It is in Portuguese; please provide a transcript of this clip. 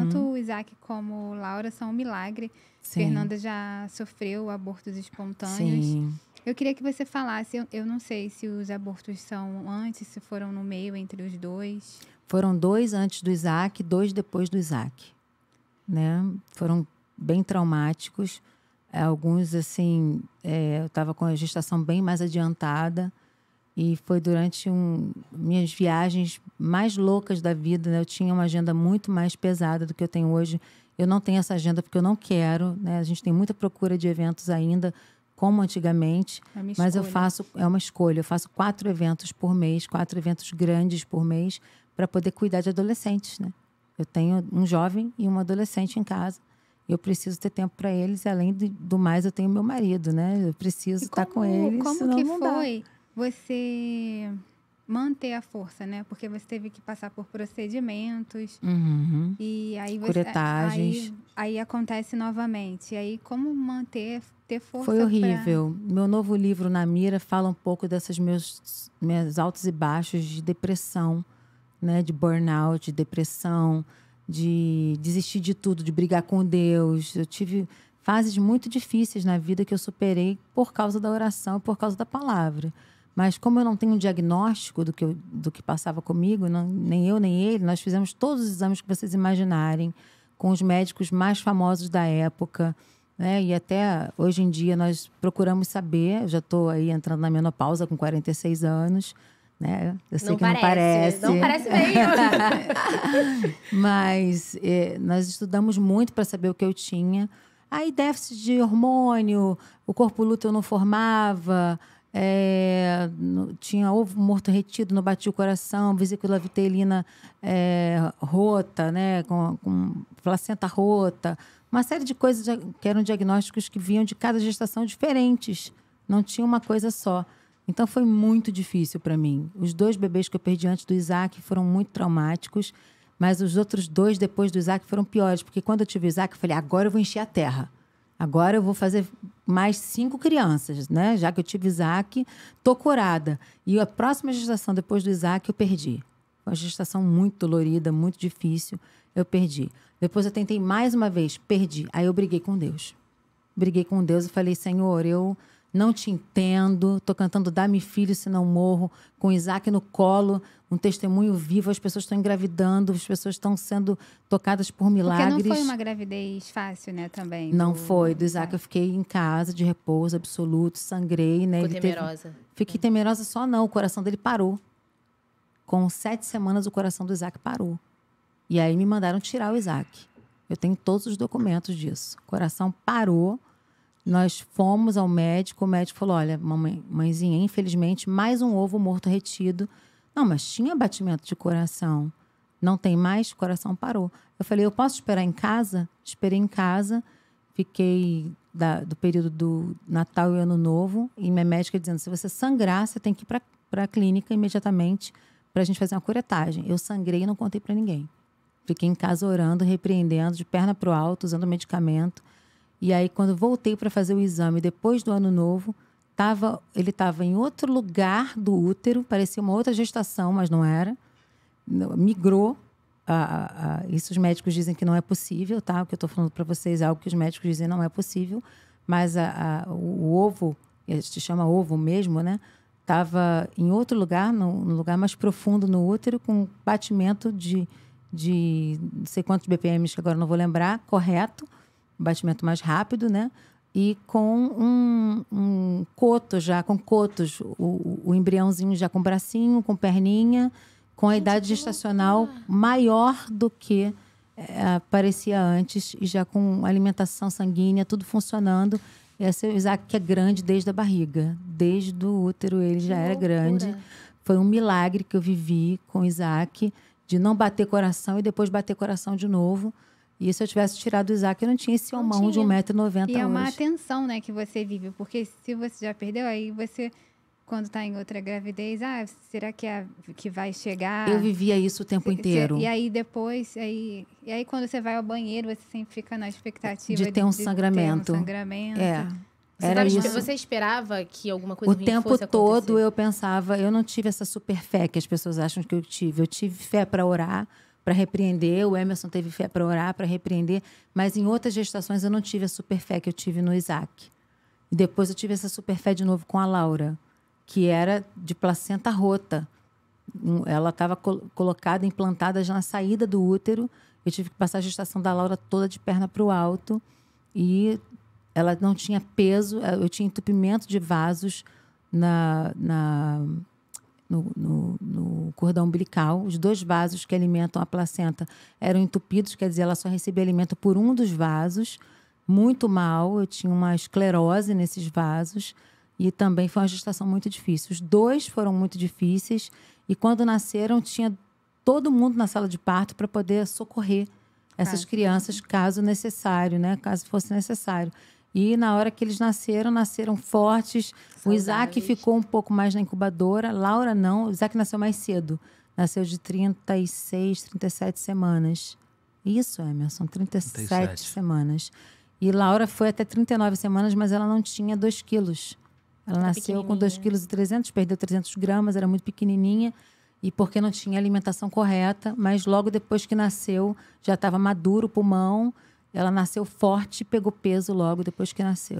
Tanto uhum. o Isaac como Laura são um milagre. Sim. Fernanda já sofreu abortos espontâneos. Sim. Eu queria que você falasse, eu, eu, não sei se os abortos são antes, se foram no meio entre os dois. Foram dois antes do Isaac, dois depois do Isaac. Né? Foram bem traumáticos. Alguns, assim, é, eu estava com a gestação bem mais adiantada. E foi durante um, minhas viagens mais loucas da vida. Né? Eu tinha uma agenda muito mais pesada do que eu tenho hoje. Eu não tenho essa agenda porque eu não quero. Né? A gente tem muita procura de eventos ainda, como antigamente. É mas escolha. eu faço, é uma escolha. Eu faço quatro eventos por mês, quatro eventos grandes por mês, para poder cuidar de adolescentes. Né? Eu tenho um jovem e uma adolescente em casa eu preciso ter tempo para eles. Além do mais, eu tenho meu marido, né? Eu preciso estar tá com eles. Como que foi você manter a força, né? Porque você teve que passar por procedimentos uhum. e aí você, curetagens. Aí, aí, acontece novamente. E aí como manter ter força? Foi horrível. Pra... Meu novo livro na mira fala um pouco dessas meus meus altos e baixos de depressão, né? De burnout, de depressão, de desistir de tudo, de brigar com Deus. Eu tive fases muito difíceis na vida que eu superei por causa da oração, por causa da palavra. Mas como eu não tenho um diagnóstico do que, eu, do que passava comigo, não, nem eu nem ele, nós fizemos todos os exames que vocês imaginarem com os médicos mais famosos da época. Né? E até hoje em dia nós procuramos saber. Eu já estou aí entrando na menopausa com 46 anos. Né? Eu sei não que parece, não parece. Não parece meio. Mas é, nós estudamos muito para saber o que eu tinha. Aí déficit de hormônio, o corpo lúteo não formava, é, no, tinha ovo morto retido não bate o coração, vesícula vitelina é, rota, né, com, com, placenta rota, uma série de coisas que eram diagnósticos que vinham de cada gestação diferentes, não tinha uma coisa só. Então foi muito difícil para mim. Os dois bebês que eu perdi antes do Isaac foram muito traumáticos, mas os outros dois depois do Isaac foram piores, porque quando eu tive o Isaac, eu falei: agora eu vou encher a terra. Agora eu vou fazer mais cinco crianças, né? Já que eu tive Isaac, tô curada. E a próxima gestação depois do Isaac eu perdi. uma gestação muito dolorida, muito difícil. Eu perdi. Depois eu tentei mais uma vez, perdi. Aí eu briguei com Deus. Briguei com Deus e falei: Senhor, eu não te entendo. Estou cantando Dá-me filho, se não morro, com Isaac no colo, um testemunho vivo. As pessoas estão engravidando, as pessoas estão sendo tocadas por milagres. Porque não foi uma gravidez fácil, né, também? Não do... foi. Do Isaac eu fiquei em casa, de repouso absoluto, sangrei, né? Ficou temerosa. Teve... Fiquei hum. temerosa só não, o coração dele parou. Com sete semanas, o coração do Isaac parou. E aí me mandaram tirar o Isaac. Eu tenho todos os documentos disso. O coração parou nós fomos ao médico, o médico falou: olha, mamãe, mãezinha, infelizmente, mais um ovo morto retido. Não, mas tinha batimento de coração. Não tem mais, o coração parou. Eu falei: eu posso esperar em casa? Esperei em casa, fiquei da, do período do Natal e Ano Novo, e minha médica dizendo: se você sangrar, você tem que ir para a clínica imediatamente para a gente fazer uma curetagem. Eu sangrei e não contei para ninguém. Fiquei em casa orando, repreendendo, de perna para o alto, usando medicamento. E aí, quando voltei para fazer o exame depois do ano novo, tava, ele estava em outro lugar do útero, parecia uma outra gestação, mas não era. Migrou. A, a, a, isso os médicos dizem que não é possível, tá? O que eu estou falando para vocês é algo que os médicos dizem não é possível, mas o, o, ovo, se chama ovo mesmo, né? Estava em outro lugar, num, num lugar mais profundo no útero, com batimento de, de não sei quantos BPMs, que agora não vou lembrar, correto batimento mais rápido, né? E com um, um coto já, com cotos, o, o embriãozinho já com bracinho, com perninha, com a Gente, idade gestacional maior do que é, eh, parecia antes, e já com alimentação sanguínea, tudo funcionando. Esse é o Isaac que é grande desde a barriga, desde o útero ele já era grande. Foi um milagre que eu vivi com o Isaac, de não bater coração e depois bater coração de novo e se eu tivesse tirado o Isaac, eu não tinha esse homão de 1,90m hoje. E é uma atenção né, que você vive, porque se você já perdeu, aí você, quando está em outra gravidez, ah, será que, é, que vai chegar? Eu vivia isso o tempo se, inteiro. Se, e aí depois, aí, e aí quando você vai ao banheiro, você sempre fica na expectativa de ter um de, sangramento. Ter um sangramento. É. Você era tava, isso. Você esperava que alguma coisa O tempo todo acontecer? eu pensava, eu não tive essa super fé que as pessoas acham que eu tive. Eu tive fé para orar, para repreender, o Emerson teve fé para orar, para repreender, mas em outras gestações eu não tive a super fé que eu tive no Isaac. E depois eu tive essa super fé de novo com a Laura, que era de placenta rota. Hum, ela estava col colocada, implantada já na saída do útero. Eu tive que passar a gestação da Laura toda de perna para o alto e ela não tinha peso, eh, eu tinha entupimento de vasos na, na no, no, no, cordão umbilical. Os dois vasos que alimentam a placenta eram entupidos, quer dizer, ela só recebia alimento por um dos vasos. Muito mal, eu tinha uma esclerose nesses vasos. E também foi uma gestação muito difícil. Os dois foram muito difíceis. E quando nasceram, tinha todo mundo na sala de parto para poder socorrer essas caso. crianças, caso necessário, né? Caso fosse necessário. E na hora que eles nasceram, nasceram fortes. O Isaac ficou um pouco mais na incubadora, Laura não. O Isaac nasceu mais cedo. Nasceu de 36, 37 semanas. Isso, Emerson, 37, 37. semanas. E Laura foi até 39 semanas, mas ela não tinha 2 quilos. Ela tá nasceu com 2,3 kg, 300, perdeu 300 gramas, era muito pequenininha. E porque não tinha alimentação correta, mas logo depois que nasceu, já estava maduro o pulmão ela nasceu forte e pegou peso logo depois que nasceu.